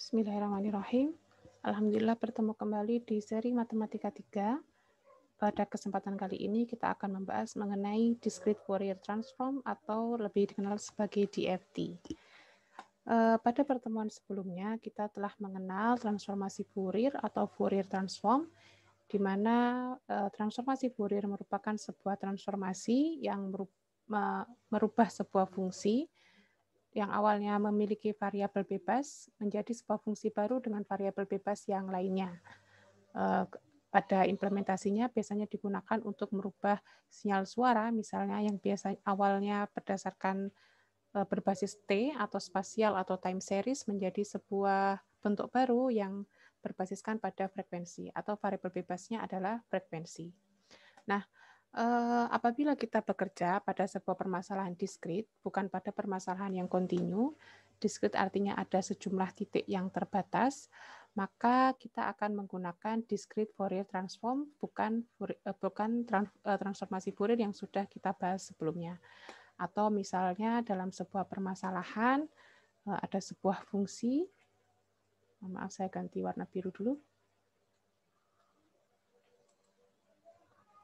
Bismillahirrahmanirrahim. Alhamdulillah bertemu kembali di seri Matematika 3. Pada kesempatan kali ini kita akan membahas mengenai Discrete Fourier Transform atau lebih dikenal sebagai DFT. Eh, pada pertemuan sebelumnya kita telah mengenal transformasi Fourier atau Fourier Transform di mana eh, transformasi Fourier merupakan sebuah transformasi yang eh, merubah sebuah fungsi yang awalnya memiliki variabel bebas menjadi sebuah fungsi baru dengan variabel bebas yang lainnya. Eh, pada implementasinya biasanya digunakan untuk merubah sinyal suara, misalnya yang biasa awalnya berdasarkan eh, berbasis T atau spasial atau time series menjadi sebuah bentuk baru yang berbasiskan pada frekuensi atau variabel bebasnya adalah frekuensi. Nah, Eh, apabila kita bekerja pada sebuah permasalahan diskrit, bukan pada permasalahan yang kontinu, diskrit artinya ada sejumlah titik yang terbatas, maka kita akan menggunakan diskrit Fourier transform, bukan eh, bukan eh, transformasi Fourier yang sudah kita bahas sebelumnya. Atau misalnya dalam sebuah permasalahan, ada sebuah fungsi, maaf saya ganti warna biru dulu,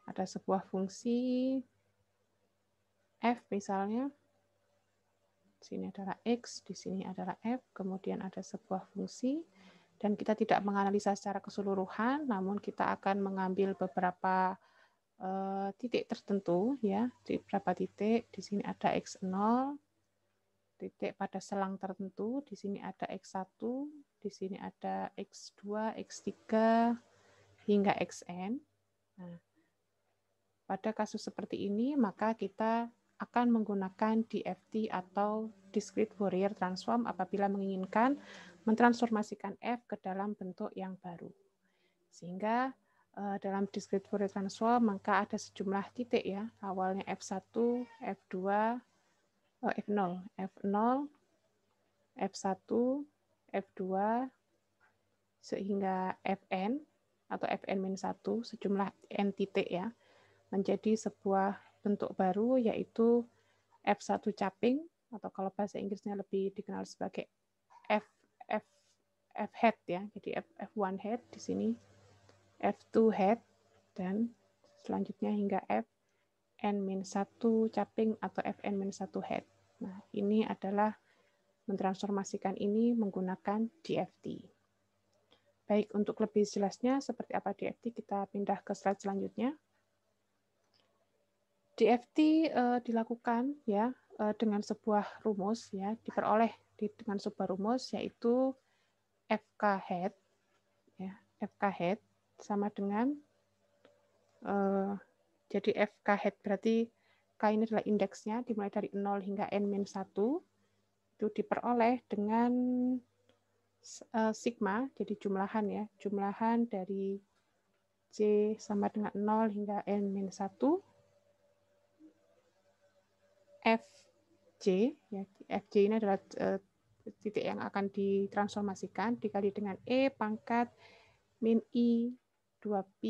ada sebuah fungsi f misalnya. Di sini adalah x, di sini adalah f, kemudian ada sebuah fungsi dan kita tidak menganalisa secara keseluruhan, namun kita akan mengambil beberapa uh, titik tertentu ya, di beberapa titik. Di sini ada x0 titik pada selang tertentu, di sini ada x1, di sini ada x2, x3 hingga xn. Nah, pada kasus seperti ini, maka kita akan menggunakan DFT atau Discrete Fourier Transform apabila menginginkan mentransformasikan F ke dalam bentuk yang baru. Sehingga eh, dalam discrete Fourier transform maka ada sejumlah titik ya awalnya f1 f2 f0 f0 f1 f2 sehingga fn atau fn-1 sejumlah n titik ya menjadi sebuah bentuk baru yaitu F1 capping atau kalau bahasa Inggrisnya lebih dikenal sebagai F F F head ya. Jadi F F1 head di sini F2 head dan selanjutnya hingga F n-1 capping atau fn-1 head. Nah, ini adalah mentransformasikan ini menggunakan DFT. Baik, untuk lebih jelasnya seperti apa DFT, kita pindah ke slide selanjutnya. DFT uh, eh, dilakukan ya uh, dengan sebuah rumus ya diperoleh di, dengan sebuah rumus yaitu FK head ya FK head sama dengan uh, jadi FK head berarti K ini adalah indeksnya dimulai dari 0 hingga n min 1 itu diperoleh dengan uh, sigma jadi jumlahan ya jumlahan dari C sama dengan 0 hingga n min 1 FJ ya FJ ini adalah eh, titik yang akan ditransformasikan dikali dengan E pangkat min I 2 p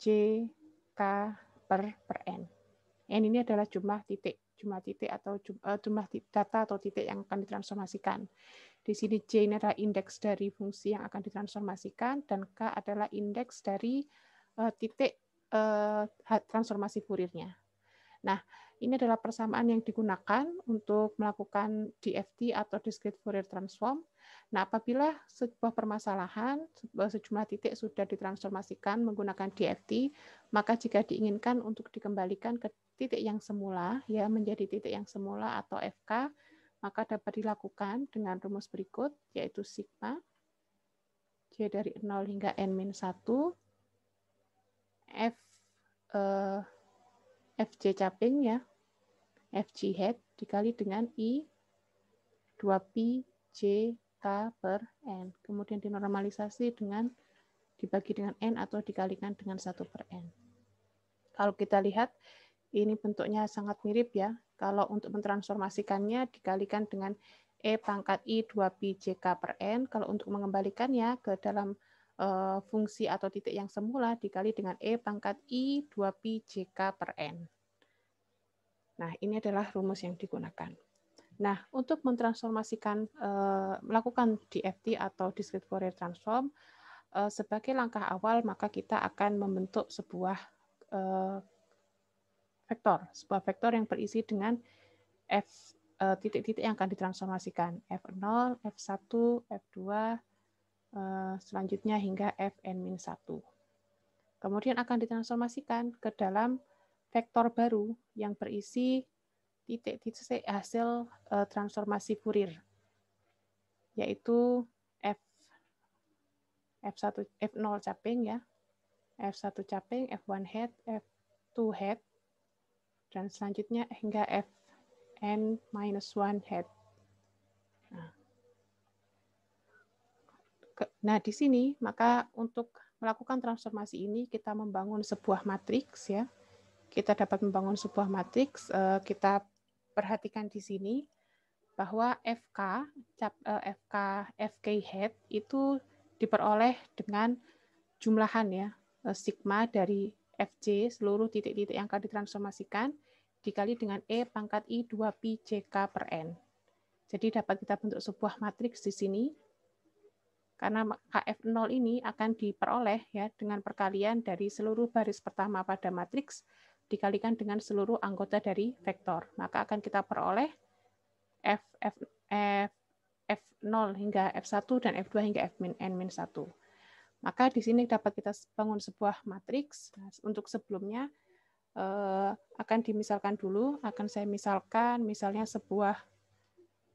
J K per, per N. N ini adalah jumlah titik, jumlah titik atau eh, jumlah data atau titik yang akan ditransformasikan. Di sini J ini adalah indeks dari fungsi yang akan ditransformasikan dan K adalah indeks dari eh, titik transformasi kurirnya Nah, ini adalah persamaan yang digunakan untuk melakukan DFT atau Discrete Fourier Transform. Nah, apabila sebuah permasalahan, sebuah sejumlah titik sudah ditransformasikan menggunakan DFT, maka jika diinginkan untuk dikembalikan ke titik yang semula, ya menjadi titik yang semula atau FK, maka dapat dilakukan dengan rumus berikut, yaitu sigma, J dari 0 hingga N-1, F eh, FJ caping ya, FG head dikali dengan I 2pi JK per N. Kemudian dinormalisasi dengan dibagi dengan N atau dikalikan dengan 1 per N. Kalau kita lihat, ini bentuknya sangat mirip ya. Kalau untuk mentransformasikannya dikalikan dengan E pangkat I 2pi JK per N. Kalau untuk mengembalikannya ke dalam Eh, fungsi atau titik yang semula dikali dengan E pangkat I 2pi JK per N. Nah, ini adalah rumus yang digunakan. Nah, untuk mentransformasikan, eh, melakukan DFT atau Discrete Fourier Transform, eh, sebagai langkah awal maka kita akan membentuk sebuah vektor, sebuah vektor yang berisi dengan F titik-titik yang akan ditransformasikan F0, F1, F2, Eh, selanjutnya hingga fn-1. Kemudian akan ditransformasikan ke dalam vektor baru yang berisi titik-titik hasil eh, transformasi Fourier, yaitu f f1 f0 caping ya, f1 caping, f1 head, f2 head, dan selanjutnya hingga fn minus 1 head. Nah, Nah, di sini maka untuk melakukan transformasi ini kita membangun sebuah matriks ya. Kita dapat membangun sebuah matriks, eh, kita perhatikan di sini bahwa FK FK FK head itu diperoleh dengan jumlahan ya eh, sigma dari FJ seluruh titik-titik yang akan ditransformasikan dikali dengan E pangkat I 2 pi ck per N. Jadi dapat kita bentuk sebuah matriks di sini karena KF0 ini akan diperoleh ya dengan perkalian dari seluruh baris pertama pada matriks dikalikan dengan seluruh anggota dari vektor. Maka akan kita peroleh F, F, F, F0 hingga F1 dan F2 hingga F min, N 1. Maka di sini dapat kita bangun sebuah matriks. Nah, untuk sebelumnya eh, akan dimisalkan dulu, akan saya misalkan misalnya sebuah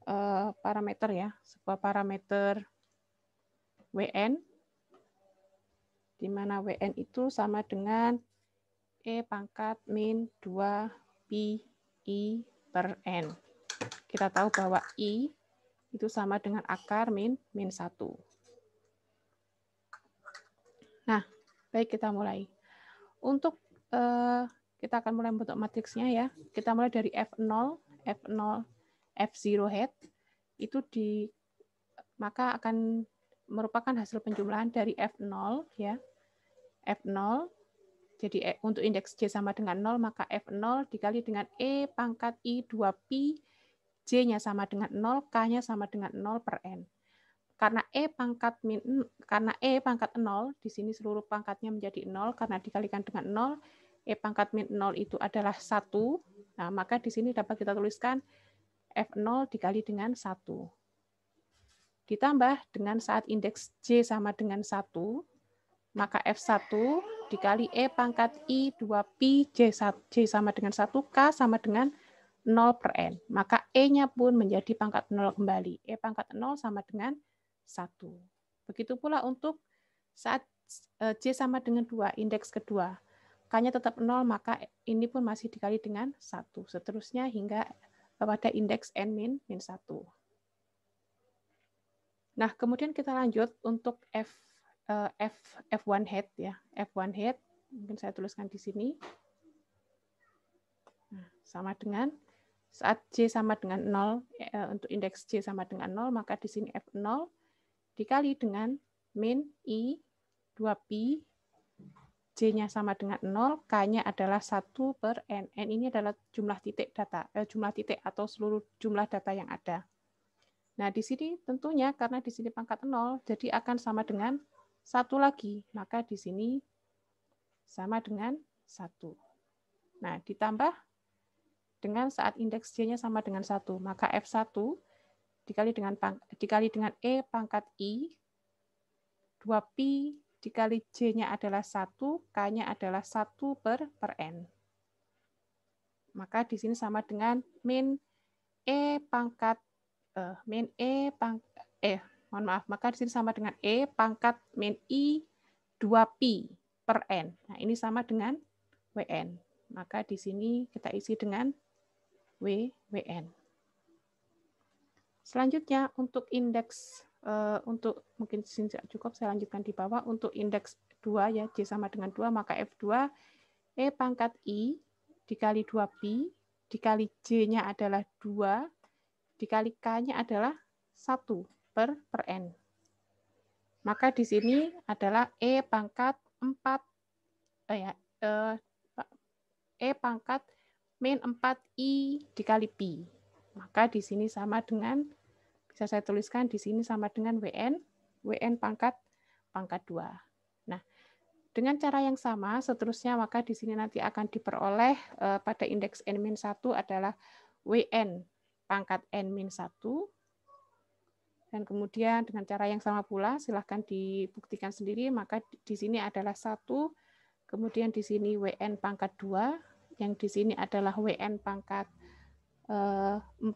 eh, parameter ya, sebuah parameter WN, di mana WN itu sama dengan E pangkat min 2 pi I per N. Kita tahu bahwa I itu sama dengan akar min min 1. Nah, baik kita mulai. Untuk eh, kita akan mulai membentuk matriksnya ya. Kita mulai dari F0, F0, F0 head. Itu di maka akan merupakan hasil penjumlahan dari F0 ya. F0 jadi eh, untuk indeks J sama dengan 0 maka F0 dikali dengan E pangkat I 2P J-nya sama dengan 0, K-nya sama dengan 0 per N. Karena E pangkat min, karena E pangkat 0, di sini seluruh pangkatnya menjadi 0 karena dikalikan dengan 0, E pangkat min 0 itu adalah 1. Nah, maka di sini dapat kita tuliskan F0 dikali dengan 1 ditambah dengan saat indeks J sama dengan 1, maka F1 dikali E pangkat I 2Pi J, J sama dengan 1, K sama dengan 0 per N. Maka E-nya pun menjadi pangkat 0 kembali. E pangkat 0 sama dengan 1. Begitu pula untuk saat e, J sama dengan 2, indeks kedua. K-nya tetap 0, maka ini pun masih dikali dengan 1. Seterusnya hingga pada indeks N min, min Nah, kemudian kita lanjut untuk F eh, F F1 head ya. F1 head mungkin saya tuliskan di sini. Nah, sama dengan saat J sama dengan 0 ya, eh, untuk indeks J sama dengan 0, maka di sini F0 dikali dengan min I 2P J-nya sama dengan 0, K-nya adalah 1 per N. N ini adalah jumlah titik data, eh, jumlah titik atau seluruh jumlah data yang ada. Nah, di sini tentunya karena di sini pangkat 0, jadi akan sama dengan satu lagi. Maka di sini sama dengan satu. Nah, ditambah dengan saat indeks J-nya sama dengan satu, maka F1 dikali dengan dikali dengan E pangkat I, 2P dikali J-nya adalah satu K-nya adalah satu per, per N. Maka di sini sama dengan min E pangkat uh, min E pang eh mohon maaf, maka di sini sama dengan E pangkat min I 2Pi per N. Nah, ini sama dengan WN. Maka di sini kita isi dengan W, WN. Selanjutnya untuk indeks uh, untuk mungkin sini cukup saya lanjutkan di bawah untuk indeks 2 ya J sama dengan 2 maka F2 E pangkat I dikali 2 pi dikali J-nya adalah 2 dikalikannya adalah 1 per, per N. Maka di sini adalah E pangkat 4, eh, ya, eh, E pangkat min 4I dikali Pi. Maka di sini sama dengan, bisa saya tuliskan di sini sama dengan WN, WN pangkat pangkat 2. Nah, dengan cara yang sama, seterusnya maka di sini nanti akan diperoleh eh, pada indeks n-1 adalah Wn pangkat N-1. Dan kemudian dengan cara yang sama pula, silahkan dibuktikan sendiri, maka di sini adalah 1, kemudian di sini WN pangkat 2, yang di sini adalah WN pangkat eh, 4.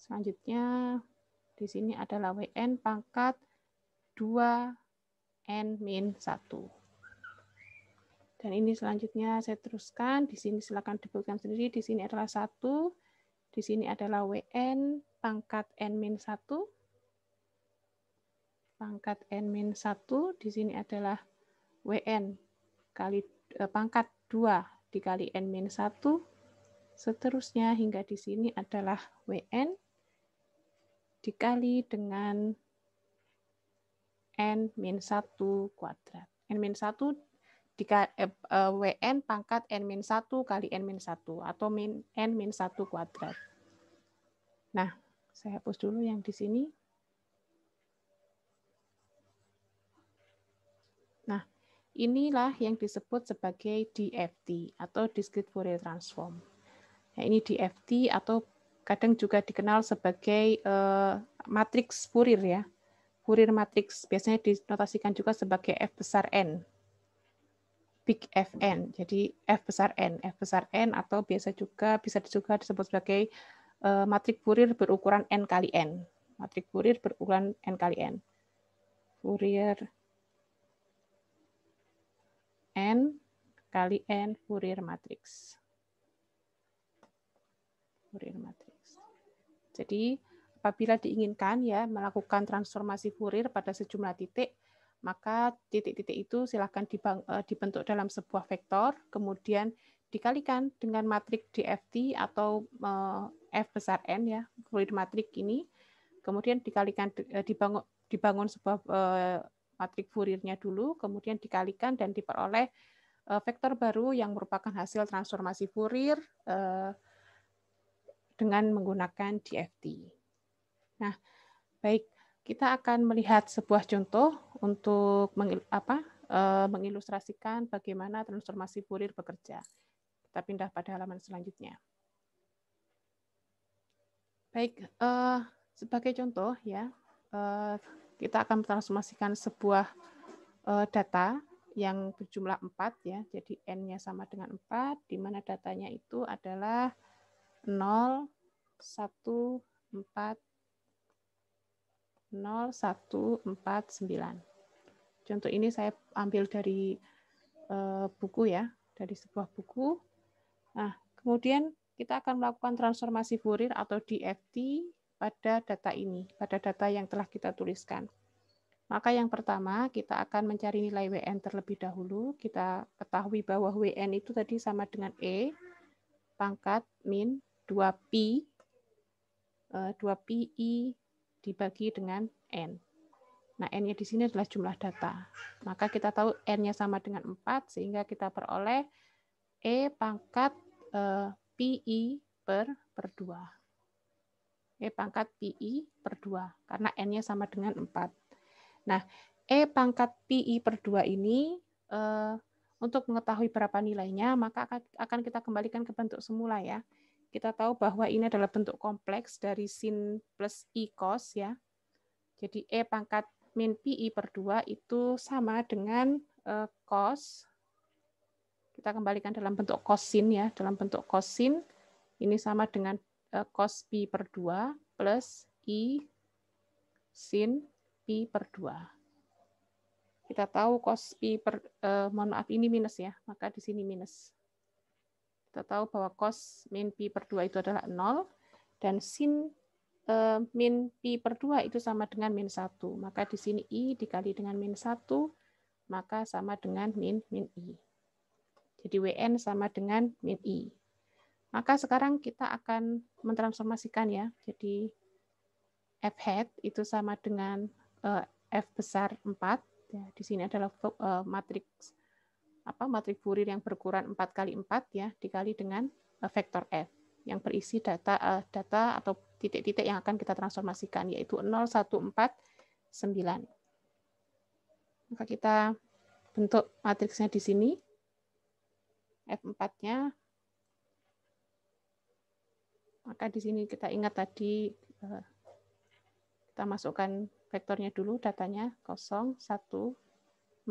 Selanjutnya di sini adalah WN pangkat 2N-1. Dan ini selanjutnya saya teruskan. Di sini silakan dibuatkan sendiri. Di sini adalah satu, di sini adalah WN pangkat N-1, pangkat N-1, di sini adalah WN kali eh, pangkat 2 dikali N-1, seterusnya hingga di sini adalah WN dikali dengan N-1 kuadrat. N-1 jika eh, WN pangkat N-1 kali N-1 atau min, N-1 kuadrat. Nah, saya hapus dulu yang di sini. Nah, inilah yang disebut sebagai DFT atau Discrete Fourier Transform. Nah, ini DFT atau kadang juga dikenal sebagai uh, eh, matriks Fourier ya. Fourier matriks biasanya dinotasikan juga sebagai F besar N big Fn. Jadi F besar N, F besar N atau biasa juga bisa juga disebut sebagai uh, matrik Fourier berukuran N kali N. Matrik Fourier berukuran N kali N. Fourier N kali N Fourier matrix. Fourier matrix. Jadi apabila diinginkan ya melakukan transformasi Fourier pada sejumlah titik, maka titik-titik itu silahkan eh, dibentuk dalam sebuah vektor, kemudian dikalikan dengan matrik DFT atau eh, F besar N ya, fluid matrik ini, kemudian dikalikan eh, dibangun, dibangun sebuah matrik Fouriernya dulu, kemudian dikalikan dan diperoleh vektor baru yang merupakan hasil transformasi Fourier dengan menggunakan DFT. Nah, baik kita akan melihat sebuah contoh untuk mengil, apa, e, mengilustrasikan bagaimana transformasi Fourier bekerja. Kita pindah pada halaman selanjutnya. Baik, e, sebagai contoh ya, e, kita akan transformasikan sebuah e, data yang berjumlah 4 ya. Jadi n-nya sama dengan 4 di mana datanya itu adalah 0 1 4 0149. Contoh ini saya ambil dari uh, buku ya, dari sebuah buku. Nah, kemudian kita akan melakukan transformasi Fourier atau DFT pada data ini, pada data yang telah kita tuliskan. Maka yang pertama, kita akan mencari nilai WN terlebih dahulu. Kita ketahui bahwa WN itu tadi sama dengan E pangkat min 2P, 2PI eh, dibagi dengan n. Nah, n-nya di sini adalah jumlah data. Maka kita tahu n-nya sama dengan 4, sehingga kita peroleh e pangkat eh, pi per, per 2. E pangkat pi per 2, karena n-nya sama dengan 4. Nah, e pangkat pi per 2 ini eh, untuk mengetahui berapa nilainya, maka akan kita kembalikan ke bentuk semula ya kita tahu bahwa ini adalah bentuk kompleks dari sin plus i cos ya. Jadi e pangkat min pi per 2 itu sama dengan eh, cos kita kembalikan dalam bentuk kosin ya, dalam bentuk kosin ini sama dengan eh, cos pi per 2 plus i sin pi per 2 kita tahu cos pi per e, mohon maaf ini minus ya, maka di sini minus. Kita tahu bahwa cos min pi per 2 itu adalah 0, dan sin eh, min pi per 2 itu sama dengan min 1. Maka di sini i dikali dengan min 1, maka sama dengan min min i. Jadi WN sama dengan min i. Maka sekarang kita akan mentransformasikan ya. Jadi F hat itu sama dengan eh, F besar 4. Ya, di sini adalah eh, matriks apa matrik Fourier yang berukuran 4 kali 4 ya dikali dengan eh, vektor f yang berisi data uh, data atau titik-titik yang akan kita transformasikan yaitu 0 1 4 9. Maka kita bentuk matriksnya di sini F4-nya. Maka di sini kita ingat tadi eh, kita masukkan vektornya dulu datanya 0 1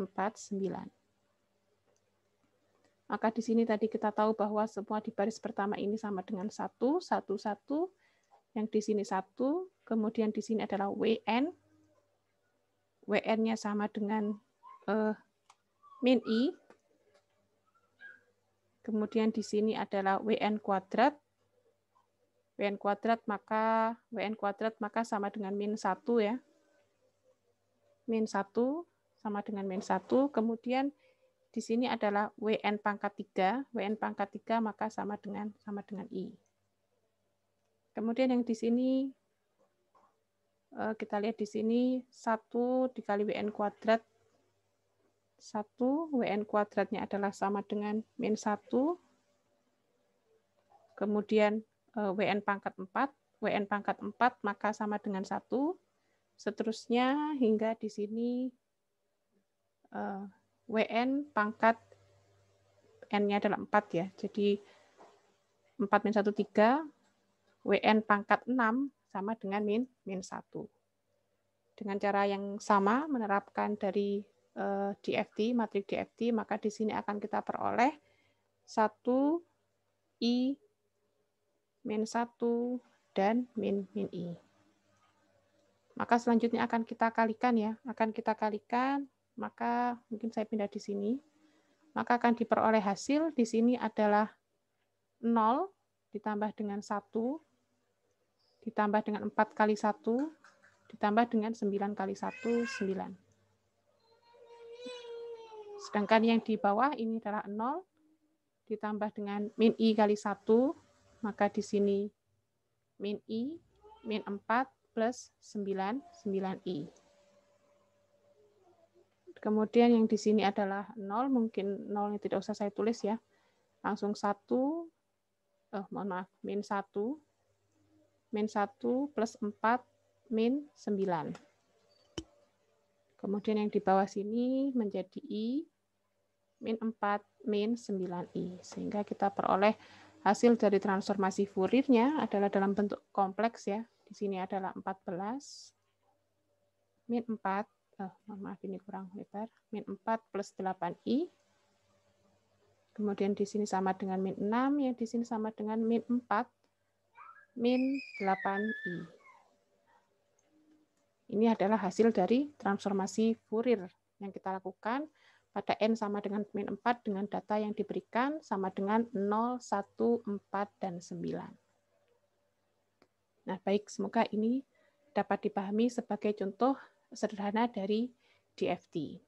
4 9. Maka di sini tadi kita tahu bahwa semua di baris pertama ini sama dengan 1, 1, 1, yang di sini 1, kemudian di sini adalah WN, WN-nya sama dengan uh, min I, kemudian di sini adalah WN kuadrat, WN kuadrat maka WN kuadrat maka sama dengan min 1 ya. Min 1 sama dengan min 1, kemudian di sini adalah WN pangkat 3, WN pangkat 3 maka sama dengan sama dengan I. Kemudian yang di sini eh, kita lihat di sini 1 dikali WN kuadrat 1 WN kuadratnya adalah sama dengan min 1. Kemudian eh, WN pangkat 4, WN pangkat 4 maka sama dengan 1. Seterusnya hingga di sini eh, WN pangkat N-nya adalah 4 ya. Jadi 4 min 1, 3. WN pangkat 6 sama dengan min, min 1. Dengan cara yang sama, menerapkan dari uh, eh, DFT, matrik DFT, maka di sini akan kita peroleh 1 I min 1 dan min, min I. Maka selanjutnya akan kita kalikan ya. Akan kita kalikan maka mungkin saya pindah di sini, maka akan diperoleh hasil di sini adalah 0 ditambah dengan 1, ditambah dengan 4 kali 1, ditambah dengan 9 kali 1, 9. Sedangkan yang di bawah ini adalah 0, ditambah dengan min i kali 1, maka di sini min i, min 4 plus 9, 9i. Kemudian yang di sini adalah 0, mungkin 0 ini tidak usah saya tulis ya. Langsung 1, oh eh, mohon maaf, min 1, min 1 plus 4, min 9. Kemudian yang di bawah sini menjadi I, min 4, min 9I. Sehingga kita peroleh hasil dari transformasi Fouriernya adalah dalam bentuk kompleks ya. Di sini adalah 14, min 4, oh, maaf ini kurang lebar, min 4 plus 8i. Kemudian di sini sama dengan min 6, yang di sini sama dengan min 4, min 8i. Ini adalah hasil dari transformasi Fourier yang kita lakukan pada n sama dengan min 4 dengan data yang diberikan sama dengan 0, 1, 4, dan 9. Nah, baik, semoga ini dapat dipahami sebagai contoh sederhana dari DFT.